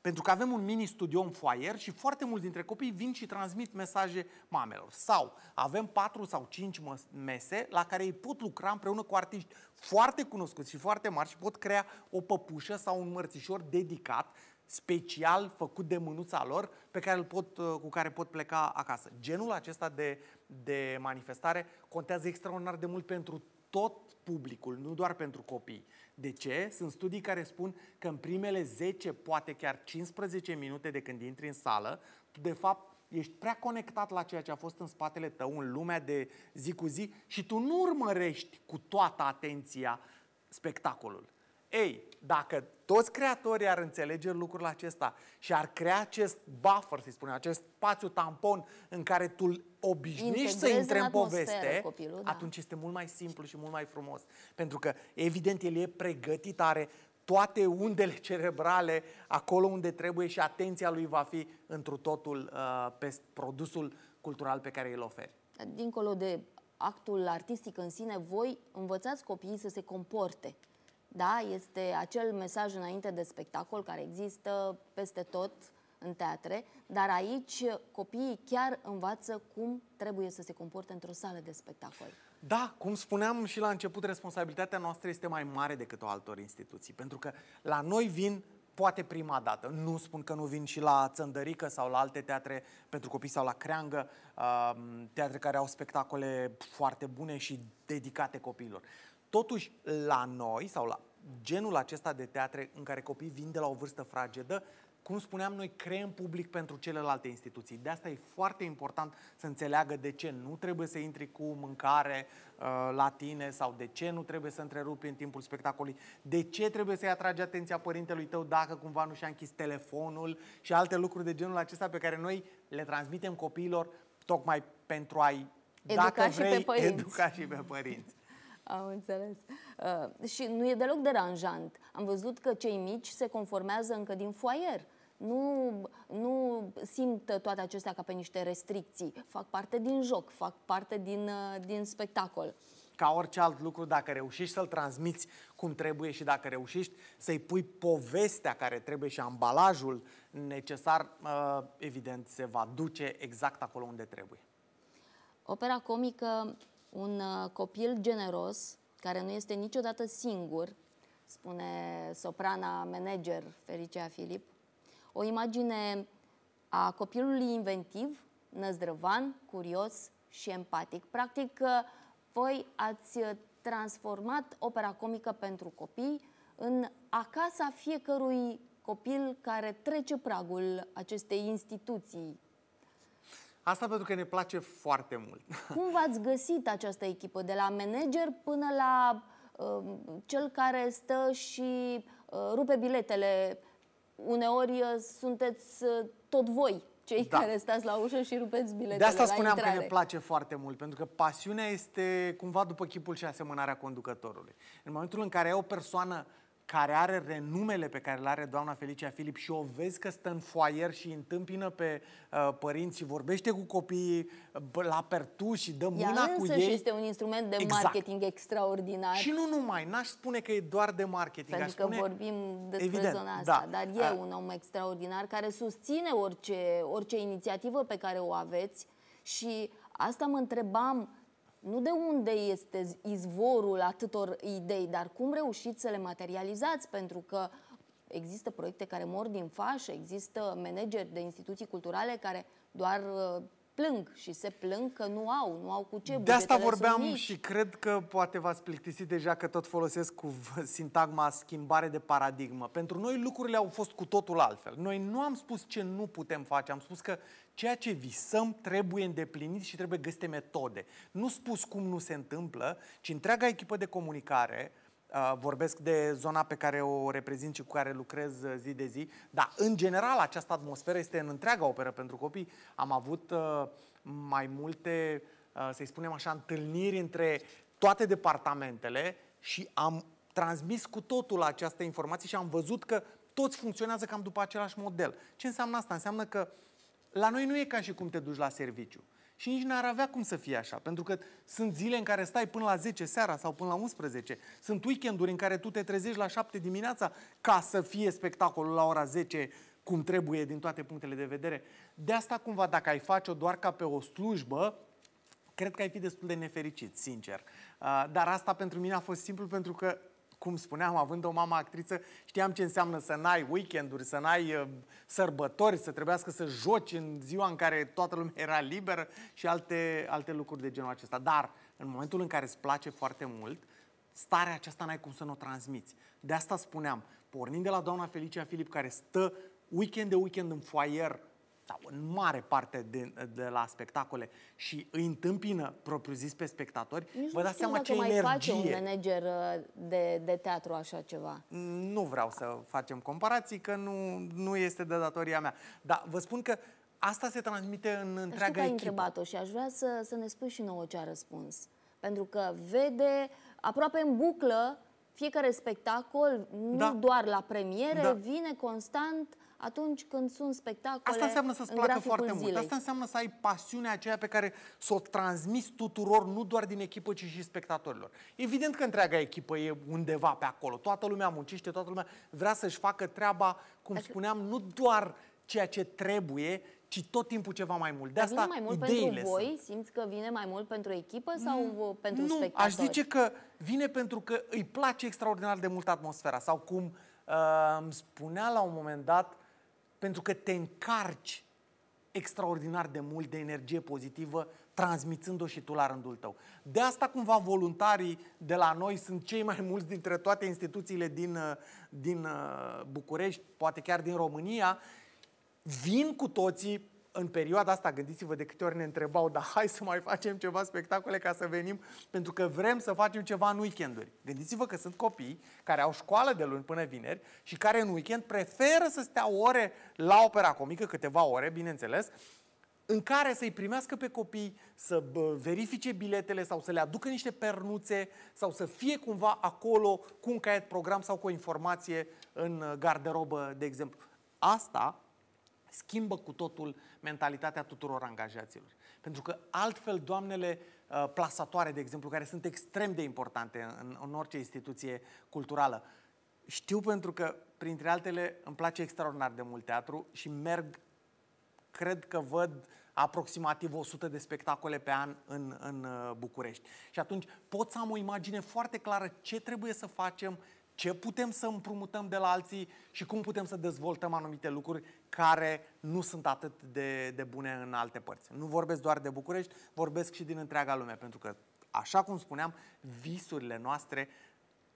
Pentru că avem un mini-studio în foyer și foarte mulți dintre copii vin și transmit mesaje mamelor. Sau avem patru sau cinci mese la care ei pot lucra împreună cu artiști foarte cunoscuți și foarte mari și pot crea o păpușă sau un mărțișor dedicat special făcut de mânuța lor pe care îl pot, uh, cu care pot pleca acasă. Genul acesta de, de manifestare contează extraordinar de mult pentru tot publicul, nu doar pentru copii. De ce? Sunt studii care spun că în primele 10, poate chiar 15 minute de când intri în sală, tu de fapt ești prea conectat la ceea ce a fost în spatele tău, în lumea de zi cu zi și tu nu urmărești cu toată atenția spectacolul. Ei, dacă toți creatorii ar înțelege lucrul acesta și ar crea acest buffer, să spunem, acest spațiu tampon în care tu obișnuiești să intre în, în poveste, copilul, da. atunci este mult mai simplu și mult mai frumos. Pentru că, evident, el e pregătit, are toate undele cerebrale acolo unde trebuie și atenția lui va fi întru totul uh, pe produsul cultural pe care îl oferi. Dincolo de actul artistic în sine, voi învățați copiii să se comporte da? Este acel mesaj înainte de spectacol care există peste tot în teatre, dar aici copiii chiar învață cum trebuie să se comporte într-o sală de spectacol. Da, cum spuneam și la început, responsabilitatea noastră este mai mare decât o altor instituții, pentru că la noi vin poate prima dată. Nu spun că nu vin și la Țăndărică sau la alte teatre pentru copii sau la Creangă, um, teatre care au spectacole foarte bune și dedicate copiilor. Totuși, la noi sau la genul acesta de teatre în care copiii vin de la o vârstă fragedă, cum spuneam, noi creăm public pentru celelalte instituții. De asta e foarte important să înțeleagă de ce nu trebuie să intri cu mâncare uh, la tine sau de ce nu trebuie să întrerupi în timpul spectacolului, de ce trebuie să-i atragi atenția părintelui tău dacă cumva nu și-a închis telefonul și alte lucruri de genul acesta pe care noi le transmitem copiilor tocmai pentru a-i, educa dacă vrei, și pe educa și pe părinți. Am înțeles. Uh, și nu e deloc deranjant. Am văzut că cei mici se conformează încă din foaier. Nu, nu simt toate acestea ca pe niște restricții. Fac parte din joc, fac parte din, uh, din spectacol. Ca orice alt lucru, dacă reușești să-l transmiți cum trebuie și dacă reușești să-i pui povestea care trebuie și ambalajul necesar, uh, evident, se va duce exact acolo unde trebuie. Opera comică un uh, copil generos, care nu este niciodată singur, spune soprana manager Felicia Filip, o imagine a copilului inventiv, năzdrăvan, curios și empatic. Practic, uh, voi ați uh, transformat opera comică pentru copii în acasa fiecărui copil care trece pragul acestei instituții Asta pentru că ne place foarte mult. (laughs) Cum v-ați găsit această echipă? De la manager până la uh, cel care stă și uh, rupe biletele. Uneori uh, sunteți uh, tot voi cei da. care stați la ușă și rupeți biletele De asta spuneam intrare. că ne place foarte mult, pentru că pasiunea este cumva după chipul și asemănarea conducătorului. În momentul în care ai o persoană uh, care are renumele pe care îl are doamna Felicia Filip și o vezi că stă în foaier și întâmpină pe uh, părinți și vorbește cu copiii la pertu și dă Ea mâna cu ei. este un instrument de exact. marketing extraordinar. Și nu numai, n-aș spune că e doar de marketing. Pentru că spune... vorbim despre Evident, zona da. asta, da. dar e un om extraordinar care susține orice, orice inițiativă pe care o aveți și asta mă întrebam nu de unde este izvorul atâtor idei, dar cum reușiți să le materializați, pentru că există proiecte care mor din fașă, există manageri de instituții culturale care doar uh, plâng și se plâng că nu au, nu au cu ce. De asta vorbeam și cred că poate v-ați plictisit deja că tot folosesc cu sintagma schimbare de paradigmă. Pentru noi lucrurile au fost cu totul altfel. Noi nu am spus ce nu putem face, am spus că ceea ce visăm trebuie îndeplinit și trebuie găsite metode. Nu spus cum nu se întâmplă, ci întreaga echipă de comunicare vorbesc de zona pe care o reprezint și cu care lucrez uh, zi de zi, dar în general această atmosferă este în întreaga operă pentru copii. Am avut uh, mai multe, uh, să-i spunem așa, întâlniri între toate departamentele și am transmis cu totul această informație și am văzut că toți funcționează cam după același model. Ce înseamnă asta? Înseamnă că la noi nu e ca și cum te duci la serviciu. Și nici n-ar avea cum să fie așa, pentru că sunt zile în care stai până la 10 seara sau până la 11. Sunt weekenduri în care tu te trezești la 7 dimineața ca să fie spectacolul la ora 10 cum trebuie din toate punctele de vedere. De asta cumva, dacă ai face-o doar ca pe o slujbă, cred că ai fi destul de nefericit, sincer. Uh, dar asta pentru mine a fost simplu pentru că cum spuneam, având o mamă actriță, știam ce înseamnă să n-ai weekenduri, să n-ai uh, sărbători, să trebuiască să joci în ziua în care toată lumea era liberă și alte, alte lucruri de genul acesta. Dar în momentul în care îți place foarte mult, starea aceasta n-ai cum să nu o transmiți. De asta spuneam, pornind de la doamna Felicia Filip, care stă weekend de weekend în foaier, sau în mare parte de, de la spectacole și îi întâmpină propriu-zis pe spectatori, Nici vă dați seama ce mai energie. face un manager uh, de, de teatru așa ceva. Nu vreau să facem comparații, că nu, nu este de datoria mea. Dar vă spun că asta se transmite în întreaga echipă. că ai întrebat-o și aș vrea să, să ne spui și nouă ce a răspuns. Pentru că vede aproape în buclă fiecare spectacol, nu da. doar la premiere, da. vine constant uh, atunci când sunt spectacole Asta înseamnă să-ți placă foarte zilei. mult. Asta înseamnă să ai pasiunea aceea pe care să o transmiți tuturor, nu doar din echipă, ci și spectatorilor. Evident că întreaga echipă e undeva pe acolo. Toată lumea muncește, toată lumea vrea să-și facă treaba, cum Așa... Adică- spuneam, nu doar ceea ce trebuie, ci tot timpul ceva mai mult. De asta vine mai mult ideile pentru voi? Sunt. Simți că vine mai mult pentru echipă sau nu, mm, pentru nu, spectatori? aș zice că vine pentru că îi place extraordinar de mult atmosfera. Sau cum uh, îmi spunea la un moment dat pentru că te încarci extraordinar de mult de energie pozitivă, transmițând-o și tu la rândul tău. De asta cumva voluntarii de la noi sunt cei mai mulți dintre toate instituțiile din, uh, din uh, București, poate chiar din România, vin cu toții în perioada asta, gândiți-vă de câte ori ne întrebau, dar hai să mai facem ceva spectacole ca să venim, pentru că vrem să facem ceva în weekenduri. Gândiți-vă că sunt copii care au școală de luni până vineri și care în weekend preferă să stea ore la opera comică, câteva ore, bineînțeles, în care să-i primească pe copii, să verifice biletele sau să le aducă niște pernuțe sau să fie cumva acolo cu un caiet program sau cu o informație în uh, garderobă, de exemplu. Asta schimbă cu totul mentalitatea tuturor angajaților. Pentru că altfel doamnele uh, plasatoare, de exemplu, care sunt extrem de importante în, în orice instituție culturală, știu pentru că, printre altele, îmi place extraordinar de mult teatru și merg, cred că văd aproximativ 100 de spectacole pe an în, în uh, București. Și atunci pot să am o imagine foarte clară ce trebuie să facem, ce putem să împrumutăm de la alții și cum putem să dezvoltăm anumite lucruri care nu sunt atât de, de bune în alte părți. Nu vorbesc doar de București, vorbesc și din întreaga lume, pentru că, așa cum spuneam, visurile noastre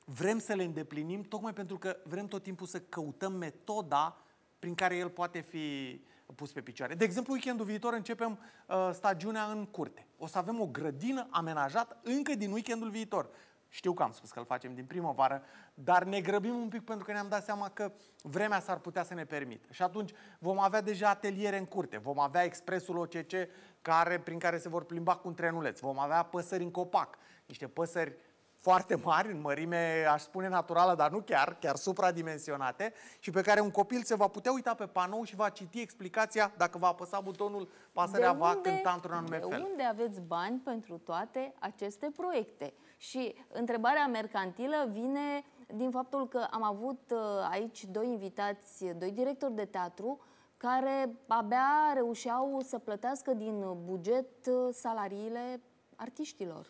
vrem să le îndeplinim tocmai pentru că vrem tot timpul să căutăm metoda prin care el poate fi pus pe picioare. De exemplu, weekendul viitor începem uh, stagiunea în curte. O să avem o grădină amenajată încă din weekendul viitor. Știu că am spus că îl facem din primăvară, dar ne grăbim un pic pentru că ne-am dat seama că vremea s-ar putea să ne permită. Și atunci vom avea deja ateliere în curte, vom avea expresul OCC care, prin care se vor plimba cu un trenuleț, vom avea păsări în copac, niște păsări foarte mari, în mărime, aș spune naturală, dar nu chiar, chiar supradimensionate, și pe care un copil se va putea uita pe panou și va citi explicația dacă va apăsa butonul, pasărea de unde, va cânta într-un anume de fel. De unde aveți bani pentru toate aceste proiecte? Și întrebarea mercantilă vine din faptul că am avut uh, aici doi invitați, doi directori de teatru, care abia reușeau să plătească din buget uh, salariile artiștilor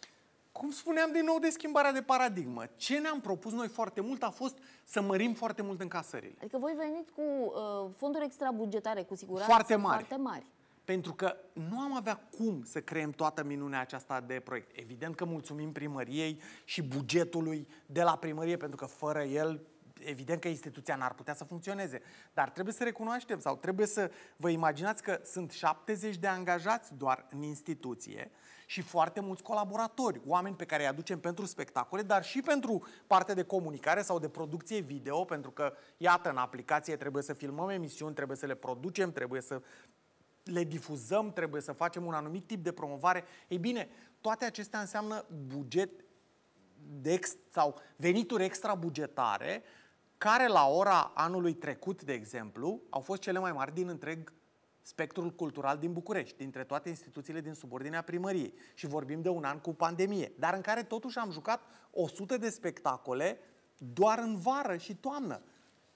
cum spuneam din nou de schimbarea de paradigmă, ce ne-am propus noi foarte mult a fost să mărim foarte mult încasările. Adică voi veniți cu uh, fonduri extrabugetare, cu siguranță, foarte mari. foarte mari. Pentru că nu am avea cum să creăm toată minunea aceasta de proiect. Evident că mulțumim primăriei și bugetului de la primărie, pentru că fără el evident că instituția n-ar putea să funcționeze, dar trebuie să recunoaștem sau trebuie să vă imaginați că sunt 70 de angajați doar în instituție și foarte mulți colaboratori, oameni pe care îi aducem pentru spectacole, dar și pentru partea de comunicare sau de producție video, pentru că, iată, în aplicație trebuie să filmăm emisiuni, trebuie să le producem, trebuie să le difuzăm, trebuie să facem un anumit tip de promovare. Ei bine, toate acestea înseamnă buget de ex- sau venituri extrabugetare, care la ora anului trecut, de exemplu, au fost cele mai mari din întreg spectrul cultural din București, dintre toate instituțiile din subordinea primăriei și vorbim de un an cu pandemie, dar în care totuși am jucat 100 de spectacole doar în vară și toamnă.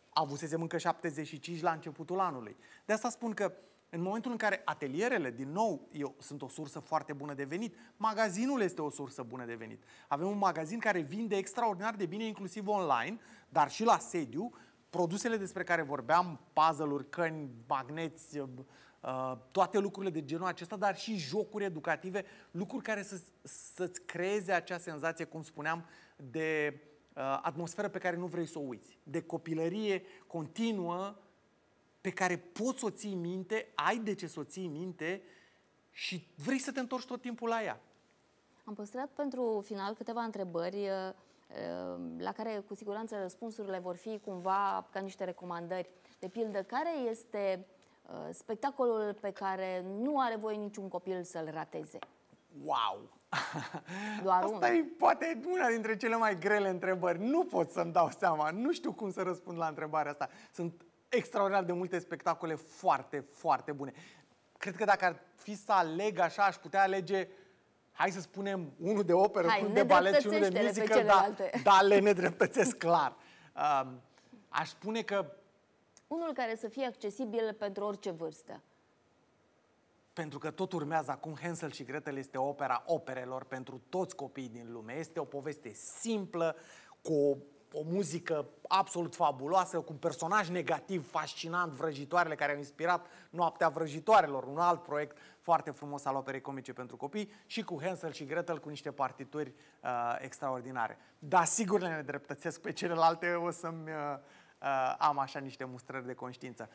Avusesem încă 75 la începutul anului. De asta spun că în momentul în care atelierele, din nou, eu, sunt o sursă foarte bună de venit, magazinul este o sursă bună de venit. Avem un magazin care vinde extraordinar de bine, inclusiv online, dar și la sediu, produsele despre care vorbeam, puzzle-uri, căni, magneți, uh, toate lucrurile de genul acesta, dar și jocuri educative, lucruri care să, să-ți creeze acea senzație, cum spuneam, de uh, atmosferă pe care nu vrei să o uiți, de copilărie continuă pe care poți să o ții minte, ai de ce să o ții minte și vrei să te întorci tot timpul la ea. Am păstrat pentru final câteva întrebări uh, Ehm, la care cu siguranță răspunsurile vor fi cumva ca niște recomandări. De pildă, care este eh, spectacolul pe care nu are voie niciun copil să-l rateze? Wow! Doar Asta un. e poate una dintre cele mai grele întrebări. Nu pot să-mi dau seama, nu știu cum să răspund la întrebarea asta. Sunt extraordinar de multe spectacole foarte, foarte bune. Cred că dacă ar fi să aleg așa, aș putea alege uh, hai să spunem, unul de operă, unul de balet și unul de muzică, dar da, le nedreptățesc (laughs) clar. Uh, aș spune că... Unul care să fie accesibil pentru orice vârstă. Pentru că tot urmează acum Hansel și Gretel este opera operelor pentru toți copiii din lume. Este o poveste simplă, cu o o muzică absolut fabuloasă, cu un personaj negativ, fascinant, vrăjitoarele care au inspirat Noaptea Vrăjitoarelor, un alt proiect foarte frumos al operei comice pentru copii și cu Hansel și Gretel cu niște partituri uh, extraordinare. Dar sigur le nedreptățesc pe celelalte, o să-mi uh, uh, am așa niște mustrări de conștiință.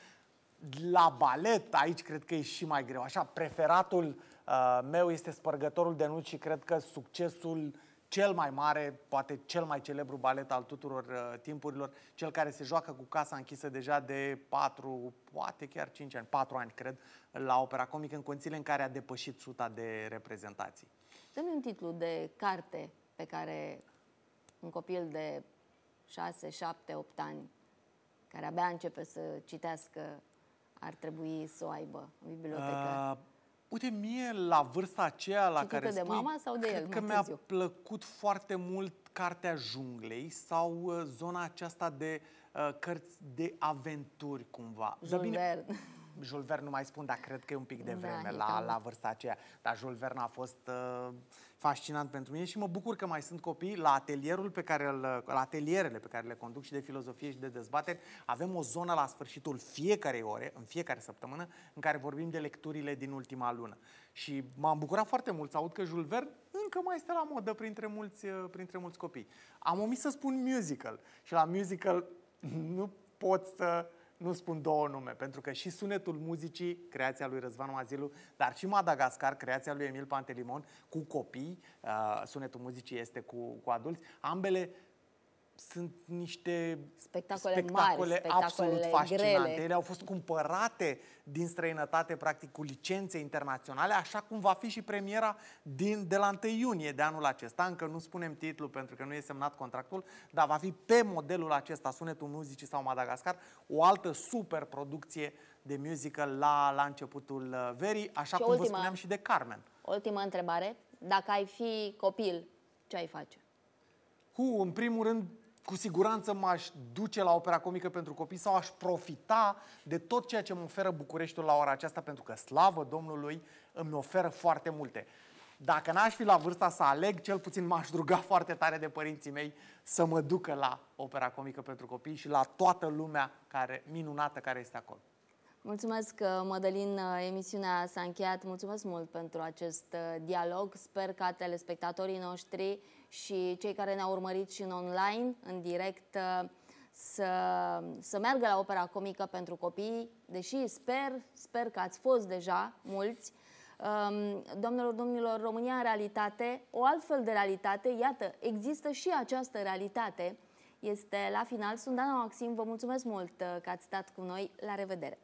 La balet, aici cred că e și mai greu. Așa, preferatul uh, meu este Spărgătorul de nuci și cred că succesul uh, cel mai mare, poate cel mai celebru balet al tuturor uh, timpurilor, cel care se joacă cu casa închisă deja de patru, poate chiar cinci ani, patru ani, cred, la opera comică, în condițiile în care a depășit suta de reprezentații. Dă-mi un titlu de carte pe care un copil de 6, 7, 8 ani, care abia începe să citească, ar trebui să o aibă în bibliotecă? Uh Uite, mie la vârsta aceea la Citită care de spui, mama sau de cred el, că mi-a plăcut foarte mult Cartea Junglei sau uh, zona aceasta de uh, cărți de aventuri, cumva. Jules Verne. Jules Verne nu mai spun, dar cred că e un pic de da, vreme da, la, cam... la da. vârsta aceea. Dar Jules Verne a fost uh, fascinant pentru mine și mă bucur că mai sunt copii la atelierul pe care îl, la atelierele pe care le conduc și de filozofie și de dezbateri. Avem o zonă la sfârșitul fiecarei ore, în fiecare săptămână, în care vorbim de lecturile din ultima lună. Și m-am bucurat foarte mult să aud că Jules Verne încă mai este la modă printre mulți, uh, printre mulți copii. Am omis să spun musical și la musical nu pot să... Uh, nu spun două nume, pentru că și sunetul muzicii, creația lui Răzvan Mazilu, dar și Madagascar, creația lui Emil Pantelimon, cu copii, uh, sunetul muzicii este cu, cu adulți, ambele sunt niște spectacole, spectacole mari, absolut spectacole fascinante. Grele. Ele au fost cumpărate din străinătate, practic, cu licențe internaționale, așa cum va fi și premiera din, de la 1 iunie de anul acesta. Încă nu spunem titlul pentru că nu e semnat contractul, dar va fi pe modelul acesta, Sunetul Muzicii sau Madagascar, o altă super producție de musical la, la începutul uh, verii, așa și cum ultima, vă spuneam și de Carmen. Ultima întrebare. Dacă ai fi copil, ce ai face? Cu, în primul rând, cu siguranță m-aș duce la opera comică pentru copii sau aș profita de tot ceea ce îmi oferă Bucureștiul la ora aceasta, pentru că, slavă Domnului, îmi oferă foarte multe. Dacă n-aș fi la vârsta să aleg, cel puțin m-aș ruga foarte tare de părinții mei să mă ducă la opera comică pentru copii și la toată lumea care, minunată care este acolo. Mulțumesc, uh, Mădălin, uh, emisiunea s-a încheiat. Mulțumesc mult pentru acest uh, dialog. Sper ca telespectatorii noștri și cei care ne-au urmărit și în online, în direct, uh, să, să meargă la opera comică pentru copii, deși sper, sper că ați fost deja mulți. Um, domnilor domnilor, România în realitate, o altfel de realitate, iată, există și această realitate. Este la final. Sunt Dana Maxim, vă mulțumesc mult uh, că ați stat cu noi. La revedere!